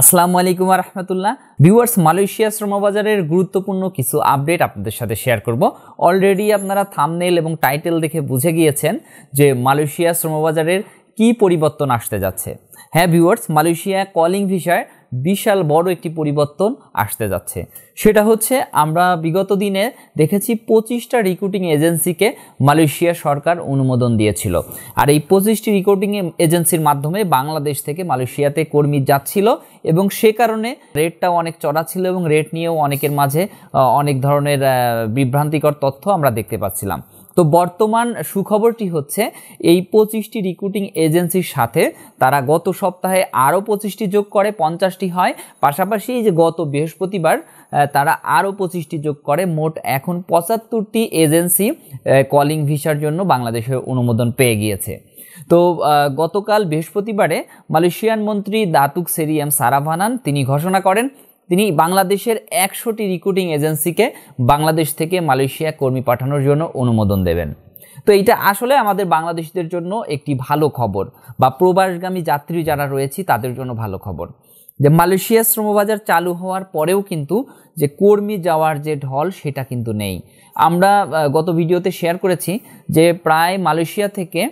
আসসালামু আলাইকুম রহমতুল্লাহ viewers Malaysia শ্রমবাজারের গুরুত্বপূর্ণ কিছু আপডেট আপনাদের সাথে শেয়ার করব অলরেডি আপনারা থামনেল এবং টাইটেল দেখে বুঝে গিয়েছেন যে মালয়েশিয়া শ্রমবাজারের কি পরিবর্তন আসতে যাচ্ছে হ্যাঁ ভিউয়ার্স মালয়েশিয়া কলিং ভিসায় বিশাল বড় একটি পরিবর্তন আসতে যাচ্ছে সেটা হচ্ছে আমরা বিগত দিনে দেখেছি পঁচিশটা রিক্রুটিং এজেন্সিকে মালয়েশিয়া সরকার অনুমোদন দিয়েছিল আর এই পঁচিশটি রিক্রুটিং এজেন্সির মাধ্যমে বাংলাদেশ থেকে মালয়েশিয়াতে কর্মী যাচ্ছিল এবং সে কারণে রেটটাও অনেক চড়া ছিল এবং রেট নিয়েও অনেকের মাঝে অনেক ধরনের বিভ্রান্তিকর তথ্য আমরা দেখতে পাচ্ছিলাম তো বর্তমান সুখবরটি হচ্ছে এই পঁচিশটি রিক্রুটিং এজেন্সির সাথে তারা গত সপ্তাহে আরও পঁচিশটি যোগ করে পঞ্চাশটি হয় পাশাপাশি যে গত বৃহস্পতিবার তারা আরও পঁচিশটি যোগ করে মোট এখন পঁচাত্তরটি এজেন্সি কলিং ভিসার জন্য বাংলাদেশের অনুমোদন পেয়ে গিয়েছে তো গতকাল বৃহস্পতিবারে মালয়েশিয়ান মন্ত্রী দাতুক সেরিয়াম সারাভানান তিনি ঘোষণা করেন তিনি বাংলাদেশের একশোটি রিক্রুটিং এজেন্সিকে বাংলাদেশ থেকে মালয়েশিয়া কর্মী পাঠানোর জন্য অনুমোদন দেবেন তো এটা আসলে আমাদের বাংলাদেশিদের জন্য একটি ভালো খবর বা প্রবাসগামী যাত্রী যারা রয়েছে তাদের জন্য ভালো খবর যে মালয়েশিয়া শ্রমবাজার চালু হওয়ার পরেও কিন্তু যে কর্মী যাওয়ার যে ঢল সেটা কিন্তু নেই আমরা গত ভিডিওতে শেয়ার করেছি যে প্রায় মালয়েশিয়া থেকে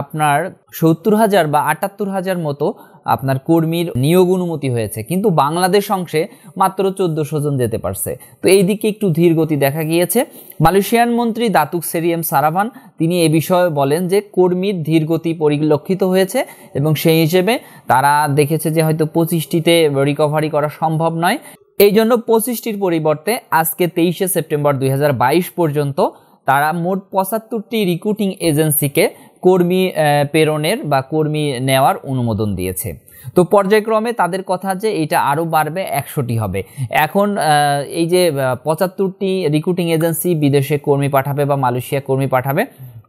আপনার সত্তর হাজার বা আটাত্তর হাজার মতো আপনার কর্মীর নিয়োগ অনুমতি হয়েছে কিন্তু বাংলাদেশ অংশে মাত্র চোদ্দোশো জন যেতে পারছে তো এই দিকে একটু ধীর গতি দেখা গিয়েছে মালয়েশিয়ান মন্ত্রী দাতুক সেরিয়াম সারাভান তিনি এ বিষয়ে বলেন যে কর্মীর ধীর গতি পরিলক্ষিত হয়েছে এবং সেই হিসেবে তারা দেখেছে যে হয়তো পঁচিশটিতে রিকভারি করা সম্ভব নয় এই জন্য পঁচিশটির পরিবর্তে আজকে তেইশে সেপ্টেম্বর দুই পর্যন্ত তারা মোট পঁচাত্তরটি রিক্রুটিং এজেন্সিকে কর্মী প্রেরণের বা কর্মী নেওয়ার অনুমোদন দিয়েছে তো পর্যায়ক্রমে তাদের কথা যে এটা আরও বাড়বে একশোটি হবে এখন এই যে পঁচাত্তরটি রিক্রুটিং এজেন্সি বিদেশে কর্মী পাঠাবে বা মালয়েশিয়া কর্মী পাঠাবে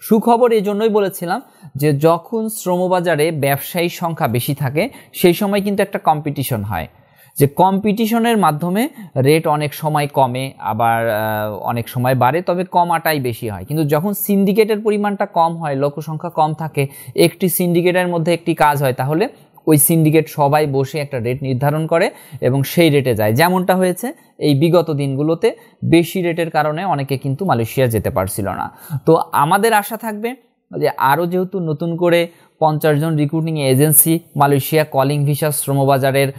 সুখবর এই জন্যই বলেছিলাম যে যখন শ্রমবাজারে ব্যবসায়ী সংখ্যা বেশি থাকে সেই সময় কিন্তু একটা কম্পিটিশন হয় যে কম্পিটিশনের মাধ্যমে রেট অনেক সময় কমে আবার অনেক সময় বাড়ে তবে কমাটাই বেশি হয় কিন্তু যখন সিন্ডিকেটের পরিমাণটা কম হয় লোকসংখ্যা কম থাকে একটি সিন্ডিকেটের মধ্যে একটি কাজ হয় তাহলে ওই সিন্ডিকেট সবাই বসে একটা রেট নির্ধারণ করে এবং সেই রেটে যায় যেমনটা হয়েছে এই বিগত দিনগুলোতে বেশি রেটের কারণে অনেকে কিন্তু মালয়েশিয়া যেতে পারছিল না তো আমাদের আশা থাকবে যে আরও যেহেতু নতুন করে পঞ্চাশ জন recruiting agency Malaysia calling visa শ্রমবাজারের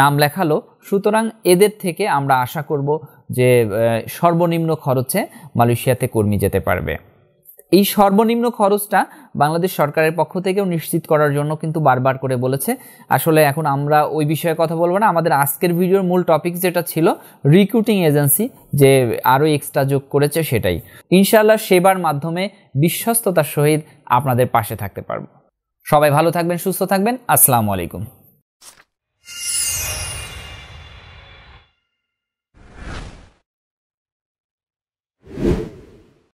নাম লেখালো সুতরাং এদের থেকে আমরা আশা করব যে সর্বনিম্ন খরচে মালয়েশিয়াতে কর্মী যেতে পারবে এই সর্বনিম্ন খরচটা বাংলাদেশ সরকারের পক্ষ থেকেও নিশ্চিত করার জন্য কিন্তু বারবার করে বলেছে আসলে এখন আমরা ওই বিষয়ে কথা বলবো না আমাদের আজকের ভিডিওর মূল টপিক যেটা ছিল রিক্রুটিং এজেন্সি যে আরও এক্সট্রা যোগ করেছে সেটাই ইনশাল্লাহ সেবার মাধ্যমে বিশ্বস্ততার সহিত আপনাদের পাশে থাকতে পারবো সবাই ভালো থাকবেন সুস্থ থাকবেন আসসালামু আলাইকুম